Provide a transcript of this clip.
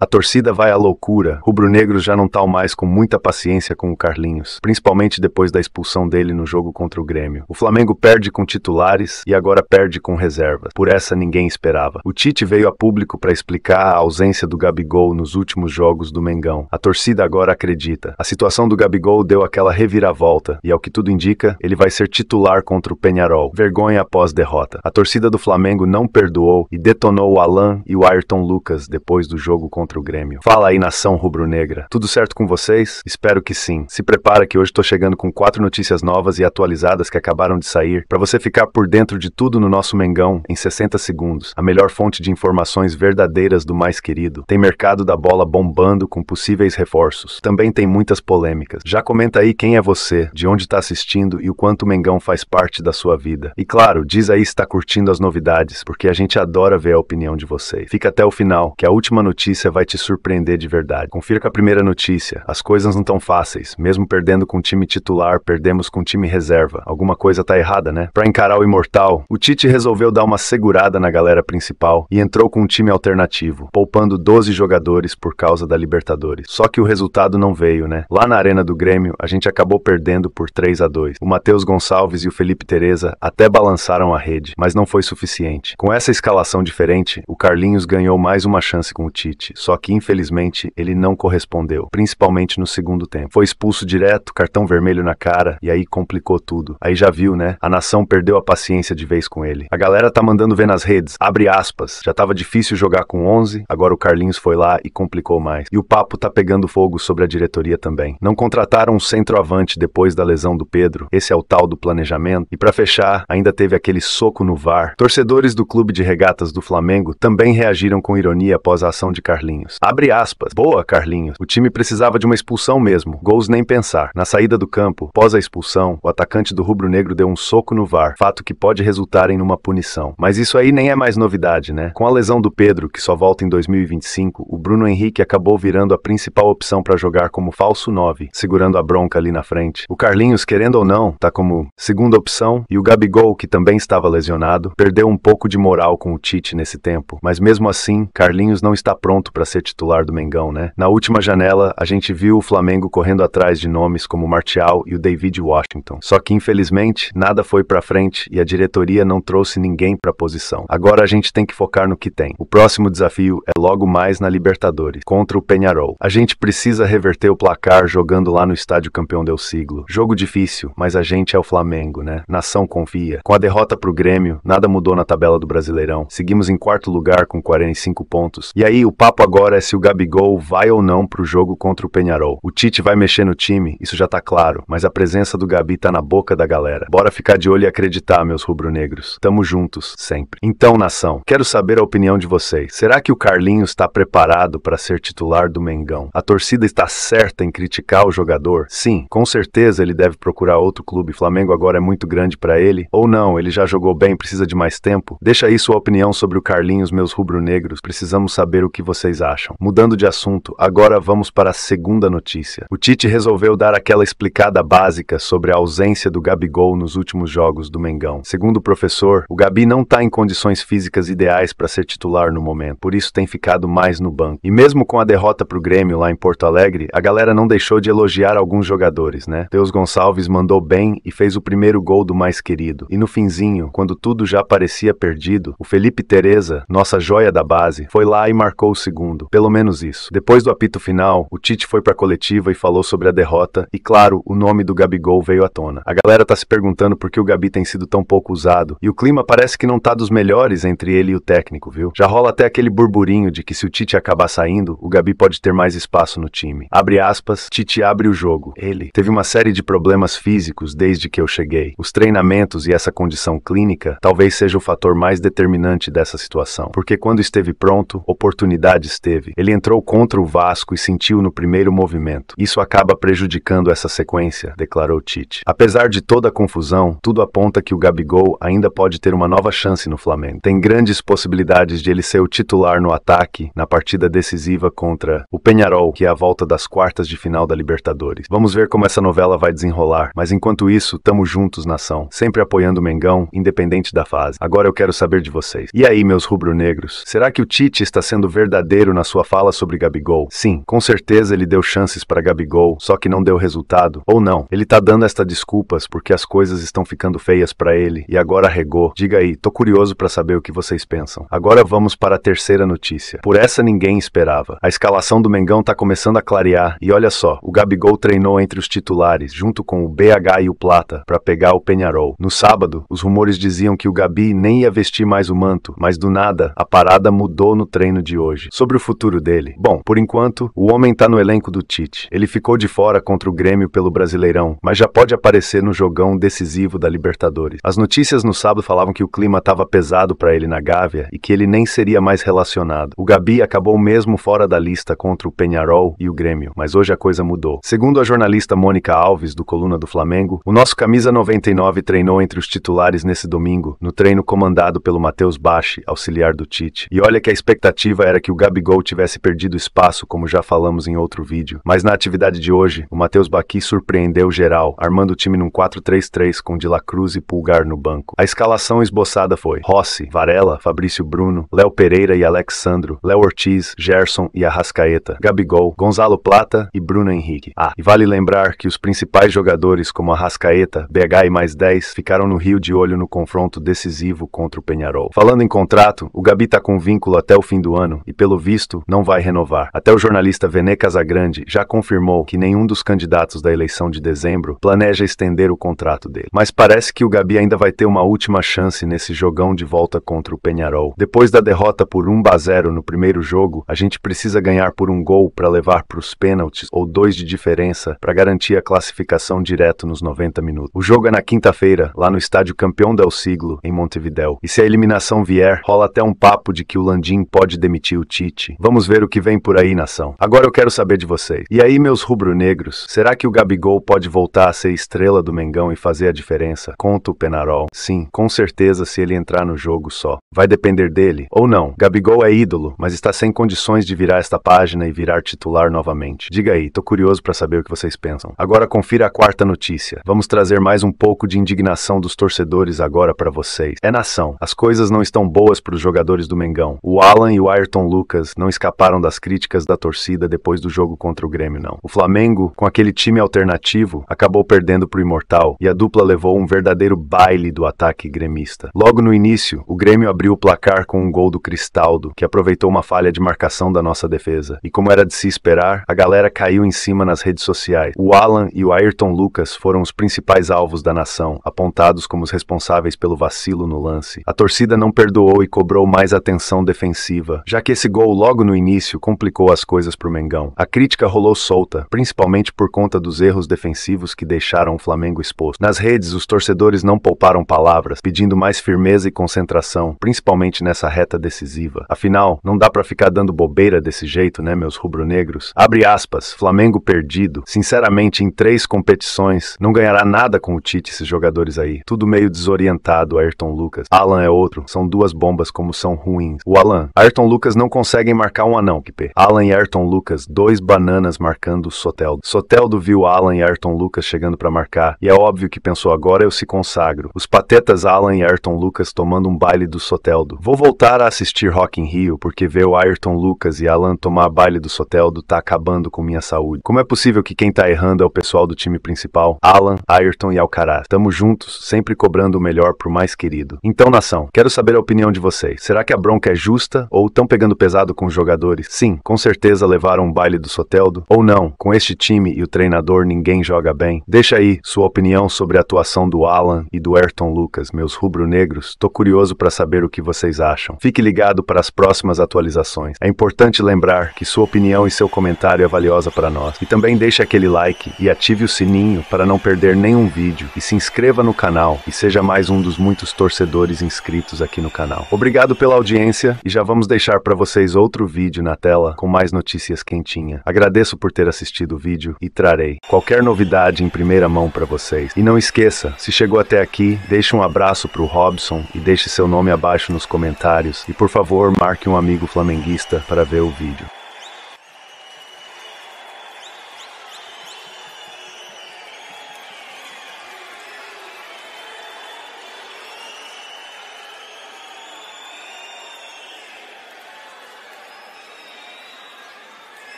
A torcida vai à loucura. Rubro-negro já não tal tá mais com muita paciência com o Carlinhos, principalmente depois da expulsão dele no jogo contra o Grêmio. O Flamengo perde com titulares e agora perde com reservas. Por essa ninguém esperava. O Tite veio a público para explicar a ausência do Gabigol nos últimos jogos do Mengão. A torcida agora acredita. A situação do Gabigol deu aquela reviravolta e ao que tudo indica, ele vai ser titular contra o Penharol. Vergonha após derrota. A torcida do Flamengo não perdoou e detonou o Alan e o Ayrton Lucas depois do jogo contra contra o Grêmio. Fala aí, nação rubro-negra. Tudo certo com vocês? Espero que sim. Se prepara que hoje estou chegando com quatro notícias novas e atualizadas que acabaram de sair, para você ficar por dentro de tudo no nosso Mengão em 60 segundos. A melhor fonte de informações verdadeiras do mais querido. Tem mercado da bola bombando com possíveis reforços. Também tem muitas polêmicas. Já comenta aí quem é você, de onde está assistindo e o quanto o Mengão faz parte da sua vida. E claro, diz aí se está curtindo as novidades, porque a gente adora ver a opinião de vocês. Fica até o final, que a última notícia vai vai te surpreender de verdade. Confira com a primeira notícia. As coisas não tão fáceis. Mesmo perdendo com o time titular, perdemos com o time reserva. Alguma coisa tá errada, né? Para encarar o imortal, o Tite resolveu dar uma segurada na galera principal e entrou com um time alternativo, poupando 12 jogadores por causa da Libertadores. Só que o resultado não veio, né? Lá na Arena do Grêmio, a gente acabou perdendo por 3 a 2. O Matheus Gonçalves e o Felipe Teresa até balançaram a rede, mas não foi suficiente. Com essa escalação diferente, o Carlinhos ganhou mais uma chance com o Tite. Só que, infelizmente, ele não correspondeu, principalmente no segundo tempo. Foi expulso direto, cartão vermelho na cara, e aí complicou tudo. Aí já viu, né? A nação perdeu a paciência de vez com ele. A galera tá mandando ver nas redes, abre aspas. Já tava difícil jogar com 11, agora o Carlinhos foi lá e complicou mais. E o papo tá pegando fogo sobre a diretoria também. Não contrataram um centroavante depois da lesão do Pedro. Esse é o tal do planejamento. E para fechar, ainda teve aquele soco no VAR. Torcedores do clube de regatas do Flamengo também reagiram com ironia após a ação de Carlinhos. Carlinhos. Abre aspas. Boa, Carlinhos. O time precisava de uma expulsão mesmo. Gols nem pensar. Na saída do campo, após a expulsão, o atacante do rubro-negro deu um soco no VAR, fato que pode resultar em uma punição. Mas isso aí nem é mais novidade, né? Com a lesão do Pedro, que só volta em 2025, o Bruno Henrique acabou virando a principal opção para jogar como falso 9, segurando a bronca ali na frente. O Carlinhos, querendo ou não, tá como segunda opção e o Gabigol, que também estava lesionado, perdeu um pouco de moral com o Tite nesse tempo. Mas mesmo assim, Carlinhos não está pronto para ser titular do Mengão, né? Na última janela, a gente viu o Flamengo correndo atrás de nomes como Martial e o David Washington. Só que, infelizmente, nada foi para frente e a diretoria não trouxe ninguém para a posição. Agora a gente tem que focar no que tem. O próximo desafio é logo mais na Libertadores, contra o Penharol. A gente precisa reverter o placar jogando lá no estádio campeão del siglo. Jogo difícil, mas a gente é o Flamengo, né? Nação confia. Com a derrota pro Grêmio, nada mudou na tabela do Brasileirão. Seguimos em quarto lugar com 45 pontos. E aí, o papo agora é se o Gabigol vai ou não pro jogo contra o Penharol. O Tite vai mexer no time, isso já tá claro, mas a presença do Gabi tá na boca da galera. Bora ficar de olho e acreditar, meus rubro-negros. Tamo juntos, sempre. Então, nação, quero saber a opinião de vocês. Será que o Carlinhos está preparado para ser titular do Mengão? A torcida está certa em criticar o jogador? Sim, com certeza ele deve procurar outro clube. Flamengo agora é muito grande para ele. Ou não, ele já jogou bem, precisa de mais tempo? Deixa aí sua opinião sobre o Carlinhos, meus rubro-negros. Precisamos saber o que vocês vocês acham? Mudando de assunto, agora vamos para a segunda notícia. O Tite resolveu dar aquela explicada básica sobre a ausência do Gabigol nos últimos jogos do Mengão. Segundo o professor, o Gabi não está em condições físicas ideais para ser titular no momento, por isso tem ficado mais no banco. E mesmo com a derrota para o Grêmio lá em Porto Alegre, a galera não deixou de elogiar alguns jogadores, né? Deus Gonçalves mandou bem e fez o primeiro gol do mais querido. E no finzinho, quando tudo já parecia perdido, o Felipe Teresa, nossa joia da base, foi lá e marcou o segundo segundo. Pelo menos isso. Depois do apito final, o Tite foi pra coletiva e falou sobre a derrota, e claro, o nome do Gabigol veio à tona. A galera tá se perguntando por que o Gabi tem sido tão pouco usado, e o clima parece que não tá dos melhores entre ele e o técnico, viu? Já rola até aquele burburinho de que se o Tite acabar saindo, o Gabi pode ter mais espaço no time. Abre aspas, Tite abre o jogo. Ele teve uma série de problemas físicos desde que eu cheguei. Os treinamentos e essa condição clínica talvez seja o fator mais determinante dessa situação, porque quando esteve pronto, oportunidades esteve. Ele entrou contra o Vasco e sentiu no primeiro movimento. Isso acaba prejudicando essa sequência, declarou Tite. Apesar de toda a confusão, tudo aponta que o Gabigol ainda pode ter uma nova chance no Flamengo. Tem grandes possibilidades de ele ser o titular no ataque na partida decisiva contra o Penharol, que é a volta das quartas de final da Libertadores. Vamos ver como essa novela vai desenrolar, mas enquanto isso, tamo juntos, nação, sempre apoiando o Mengão, independente da fase. Agora eu quero saber de vocês. E aí, meus rubro-negros, será que o Tite está sendo verdadeiro na sua fala sobre Gabigol. Sim, com certeza ele deu chances para Gabigol, só que não deu resultado. Ou não, ele tá dando estas desculpas porque as coisas estão ficando feias para ele e agora regou. Diga aí, tô curioso para saber o que vocês pensam. Agora vamos para a terceira notícia. Por essa ninguém esperava. A escalação do Mengão tá começando a clarear e olha só, o Gabigol treinou entre os titulares, junto com o BH e o Plata, para pegar o Penharol. No sábado, os rumores diziam que o Gabi nem ia vestir mais o manto, mas do nada, a parada mudou no treino de hoje. Sobre o futuro dele? Bom, por enquanto, o homem tá no elenco do Tite. Ele ficou de fora contra o Grêmio pelo Brasileirão, mas já pode aparecer no jogão decisivo da Libertadores. As notícias no sábado falavam que o clima estava pesado para ele na Gávea e que ele nem seria mais relacionado. O Gabi acabou mesmo fora da lista contra o Penharol e o Grêmio, mas hoje a coisa mudou. Segundo a jornalista Mônica Alves, do Coluna do Flamengo, o nosso camisa 99 treinou entre os titulares nesse domingo, no treino comandado pelo Matheus Bache, auxiliar do Tite. E olha que a expectativa era que o Gabigol Gol tivesse perdido espaço, como já falamos em outro vídeo. Mas na atividade de hoje, o Matheus Baqui surpreendeu geral, armando o time num 4-3-3 com De La Cruz e Pulgar no banco. A escalação esboçada foi Rossi, Varela, Fabrício Bruno, Léo Pereira e Alexandro, Léo Ortiz, Gerson e Arrascaeta, Gabigol, Gonzalo Plata e Bruno Henrique. Ah, e vale lembrar que os principais jogadores como Arrascaeta, BH e mais 10 ficaram no Rio de olho no confronto decisivo contra o Penharol. Falando em contrato, o Gabi tá com vínculo até o fim do ano e pelo visto visto, não vai renovar. Até o jornalista Vene Casagrande já confirmou que nenhum dos candidatos da eleição de dezembro planeja estender o contrato dele. Mas parece que o Gabi ainda vai ter uma última chance nesse jogão de volta contra o Penharol. Depois da derrota por 1 a 0 no primeiro jogo, a gente precisa ganhar por um gol para levar para os pênaltis ou dois de diferença para garantir a classificação direto nos 90 minutos. O jogo é na quinta-feira, lá no estádio Campeão del Siglo, em Montevidéu. E se a eliminação vier, rola até um papo de que o Landim pode demitir o Tite Vamos ver o que vem por aí, nação. Agora eu quero saber de vocês. E aí, meus rubro-negros, será que o Gabigol pode voltar a ser estrela do Mengão e fazer a diferença? Conta o Penarol. Sim, com certeza se ele entrar no jogo só. Vai depender dele ou não. Gabigol é ídolo, mas está sem condições de virar esta página e virar titular novamente. Diga aí, tô curioso para saber o que vocês pensam. Agora confira a quarta notícia. Vamos trazer mais um pouco de indignação dos torcedores agora para vocês. É nação. As coisas não estão boas para os jogadores do Mengão. O Alan e o Ayrton Lucas Palmeiras não escaparam das críticas da torcida depois do jogo contra o Grêmio, não. O Flamengo, com aquele time alternativo, acabou perdendo pro Imortal e a dupla levou um verdadeiro baile do ataque gremista. Logo no início, o Grêmio abriu o placar com um gol do Cristaldo, que aproveitou uma falha de marcação da nossa defesa. E como era de se esperar, a galera caiu em cima nas redes sociais. O Alan e o Ayrton Lucas foram os principais alvos da nação, apontados como os responsáveis pelo vacilo no lance. A torcida não perdoou e cobrou mais atenção defensiva, já que esse gol logo no início complicou as coisas para o Mengão. A crítica rolou solta, principalmente por conta dos erros defensivos que deixaram o Flamengo exposto. Nas redes, os torcedores não pouparam palavras, pedindo mais firmeza e concentração, principalmente nessa reta decisiva. Afinal, não dá para ficar dando bobeira desse jeito, né, meus rubro-negros? Abre aspas, Flamengo perdido. Sinceramente, em três competições, não ganhará nada com o Tite esses jogadores aí. Tudo meio desorientado, Ayrton Lucas. Alan é outro, são duas bombas como são ruins. O Alan, Ayrton Lucas não consegue conseguem marcar um anão, Kipê. Alan e Ayrton Lucas, dois bananas marcando o Soteldo. Soteldo viu Alan e Ayrton Lucas chegando para marcar, e é óbvio que pensou agora eu se consagro. Os patetas Alan e Ayrton Lucas tomando um baile do Soteldo. Vou voltar a assistir Rock in Rio, porque ver o Ayrton Lucas e Alan tomar baile do Soteldo tá acabando com minha saúde. Como é possível que quem tá errando é o pessoal do time principal? Alan, Ayrton e Alcaraz. Tamo juntos, sempre cobrando o melhor pro mais querido. Então, nação, quero saber a opinião de vocês. Será que a bronca é justa ou tão pegando pesado com os jogadores. Sim, com certeza levaram um baile do Soteldo. Ou não, com este time e o treinador ninguém joga bem. Deixa aí sua opinião sobre a atuação do Alan e do Ayrton Lucas, meus rubro-negros. Tô curioso para saber o que vocês acham. Fique ligado para as próximas atualizações. É importante lembrar que sua opinião e seu comentário é valiosa para nós. E também deixe aquele like e ative o sininho para não perder nenhum vídeo. E se inscreva no canal e seja mais um dos muitos torcedores inscritos aqui no canal. Obrigado pela audiência e já vamos deixar para vocês outro outro vídeo na tela com mais notícias quentinha. Agradeço por ter assistido o vídeo e trarei qualquer novidade em primeira mão para vocês. E não esqueça, se chegou até aqui, deixe um abraço para o Robson e deixe seu nome abaixo nos comentários e por favor, marque um amigo flamenguista para ver o vídeo.